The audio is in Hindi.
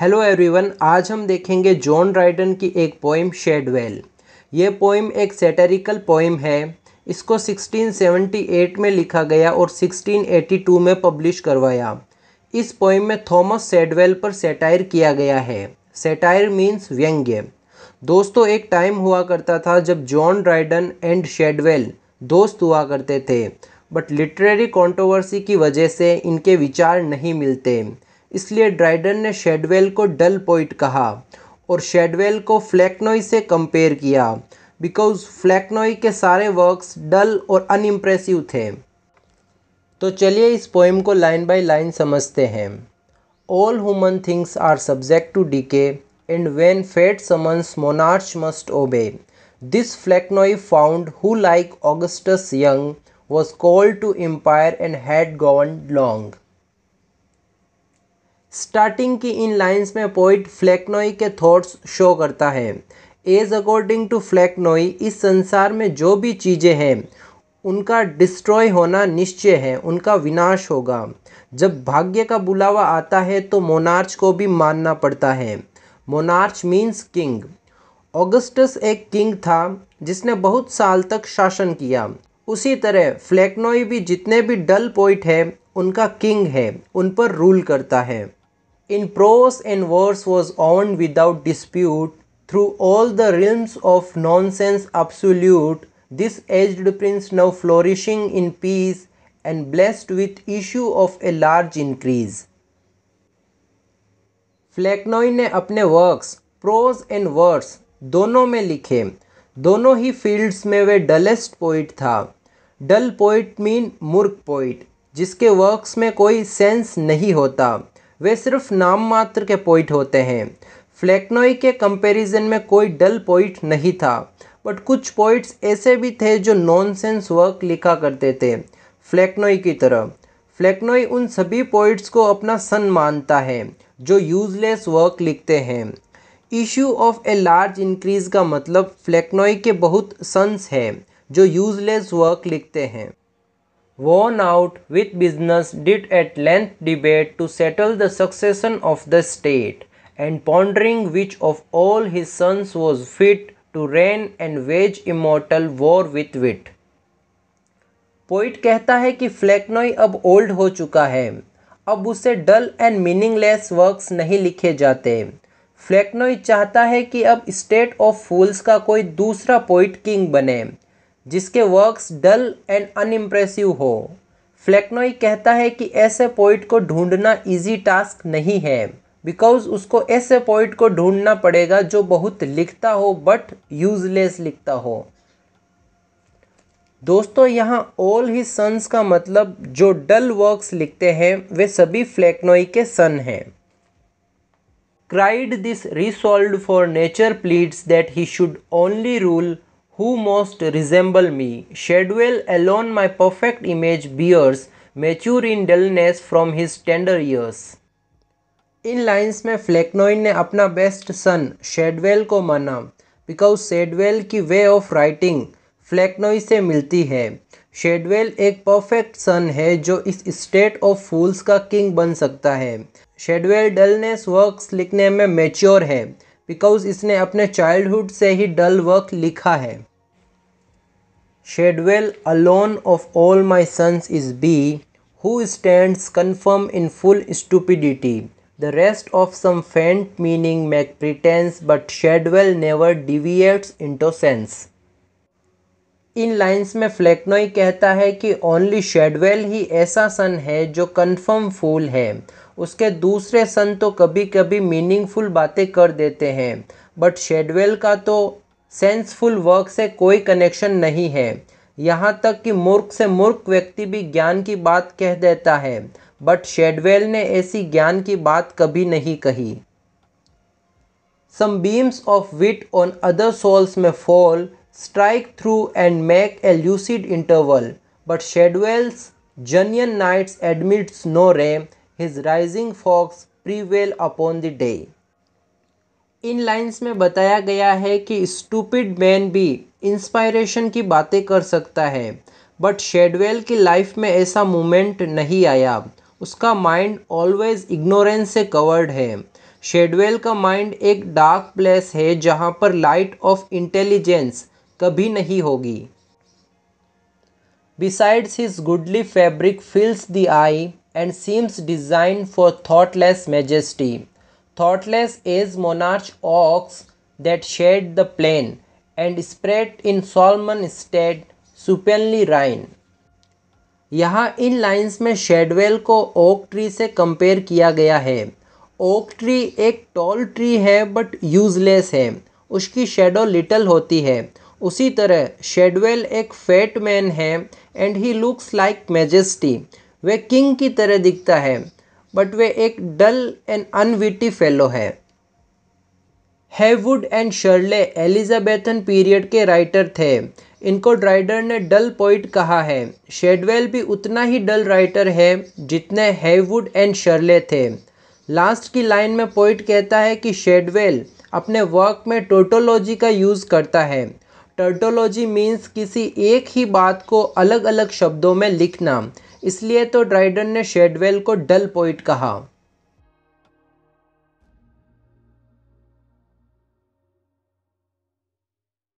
हेलो एवरीवन आज हम देखेंगे जॉन राइडन की एक पोइम शेडवेल ये पोइम एक सेटेरिकल पोइम है इसको 1678 में लिखा गया और 1682 में पब्लिश करवाया इस पोइम में थॉमस सेडवेल पर सेटायर किया गया है सेटायर मीन्स व्यंग्य दोस्तों एक टाइम हुआ करता था जब जॉन राइडन एंड शेडवेल दोस्त हुआ करते थे बट लिटरेरी कंट्रोवर्सी की वजह से इनके विचार नहीं मिलते इसलिए ड्राइडन ने शेडवेल को डल पॉइंट कहा और शेडवेल को फ्लैकनोई से कंपेयर किया बिकॉज फ्लैकनोई के सारे वर्क्स डल और अनइम्प्रेसिव थे तो चलिए इस पोएम को लाइन बाय लाइन समझते हैं all human things are subject to decay and when fate summons monarch must obey this Flecknoe found who like Augustus young was called to empire and had gone long starting की इन लाइंस में पोइट फ्लैकनोई के थॉट्स शो करता है एज अकॉर्डिंग टू फ्लैकनोई इस संसार में जो भी चीज़ें हैं उनका डिस्ट्रॉय होना निश्चय है उनका विनाश होगा जब भाग्य का बुलावा आता है तो मोनार्च को भी मानना पड़ता है मोनार्च मीन्स किंग ऑगस्टस एक किंग था जिसने बहुत साल तक शासन किया उसी तरह फ्लैकनोई भी जितने भी डल पॉइंट हैं उनका किंग है उन पर रूल करता है in prose and verse was owned without dispute through all the realms of nonsense absolute this aged prince now flourishing in peace and blessed with issue of a large increase फ्लैकनोई ने अपने वर्क्स प्रोज एंड वर्स दोनों में लिखे दोनों ही फील्ड्स में वे डलेस्ट पोइट था डल पोइट मीन मूर्ख पोइट जिसके वर्क्स में कोई सेंस नहीं होता वे सिर्फ नाम मात्र के पॉइंट होते हैं फ्लैक्नोई के कंपैरिजन में कोई डल पॉइंट नहीं था बट कुछ पॉइंट्स ऐसे भी थे जो नॉनसेंस वर्क लिखा करते थे फ्लैक्नोई की तरह फ्लैक्नोई उन सभी पॉइंट्स को अपना सन मानता है जो यूजलेस वर्क लिखते हैं issue of a large increase का मतलब फ्लैक्नोई के बहुत सन्स हैं जो यूजलेस वर्क लिखते हैं worn out with business, did at length debate to settle the succession of the state, and pondering which of all his sons was fit to reign and wage immortal war with wit. Poet कहता है कि फ्लैकनॉय अब ओल्ड हो चुका है अब उसे डल एंड मीनिंगलेस वर्क्स नहीं लिखे जाते फ्लैकनॉय चाहता है कि अब स्टेट ऑफ फूल्स का कोई दूसरा पोइट किंग बने जिसके वर्क्स डल एंड अनइम्प्रेसिव हो फ्लैक्नोई कहता है कि ऐसे पोइट को ढूंढना इजी टास्क नहीं है बिकॉज उसको ऐसे पोइट को ढूंढना पड़ेगा जो बहुत लिखता हो बट यूजलेस लिखता हो दोस्तों यहाँ ऑल ही सन्स का मतलब जो डल वर्क्स लिखते हैं वे सभी फ्लैक्नोई के सन हैं cried this resolve for nature pleads that he should only rule who most resemble me. Shadwell alone my perfect image bears, mature in dullness from his tender years. इन लाइंस में फ्लेक्नोइन ने अपना बेस्ट सन शेडवेल को माना बिकॉज शेडवेल की वे ऑफ राइटिंग फ्लेक्नोई से मिलती है शेडवेल एक परफेक्ट सन है जो इस स्टेट ऑफ फूल्स का किंग बन सकता है शेडवेल डलनेस वर्क्स लिखने में मेच्योर है बिकॉज इसने अपने चाइल्डहुड से ही डल वर्क लिखा है Shadwell alone of all my sons is be who stands confirm in full stupidity rest of some faint meaning meaning pretence but Shadwell never never in to sense इन लाइंस में फ्लैक्नोई कहता है कि ओनली शेडवेल ही ऐसा सन है जो कन्फर्म फूल है उसके दूसरे सन तो कभी कभी मीनिंगफुल बातें कर देते हैं बट शेडवेल का तो सेंसफुल वर्क से कोई कनेक्शन नहीं है यहाँ तक कि मूर्ख से मूर्ख व्यक्ति भी ज्ञान की बात कह देता है बट शेडवेल ने ऐसी ज्ञान की बात कभी नहीं कही some beams of wit on other souls may fall strike through and make a lucid interval but Shadwell's genuine nights admits no ray his rising fogs prevail upon the day इन लाइंस में बताया गया है कि स्टूपिड मैन भी इंस्पायरेशन की बातें कर सकता है बट शेडवेल की लाइफ में ऐसा मोमेंट नहीं आया उसका माइंड ऑलवेज इग्नोरेंस से कवर्ड है शेडवेल का माइंड एक डार्क प्लेस है जहां पर लाइट ऑफ इंटेलिजेंस कभी नहीं होगी besides his goodly fabric fills the eye and seems designed for thoughtless majesty. Thoughtless as monarch ox that shed the plain and spread in Solomon state supinely reign यहाँ इन लाइंस में शेडवेल को ओक ट्री से कंपेयर किया गया है ओक ट्री एक टॉल ट्री है बट यूजलेस है उसकी शेडो लिटल होती है उसी तरह शेडवेल एक फैट मैन है and he looks like majesty वह किंग की तरह दिखता है बट वह एक डल एंड अनविटी फेलो है Heywood and Shirley Elizabethan period के राइटर थे इनको ड्राइडर ने डल पोइट कहा है शेडवेल भी उतना ही डल राइटर है जितने हैवुड एंड शर्ले थे लास्ट की लाइन में पोइट कहता है कि शेडवेल अपने वर्क में टोटोलॉजी का यूज़ करता है टर्टोलॉजी मीन्स किसी एक ही बात को अलग अलग शब्दों में लिखना इसलिए तो ड्राइडन ने शेडवेल को डल पोइट कहा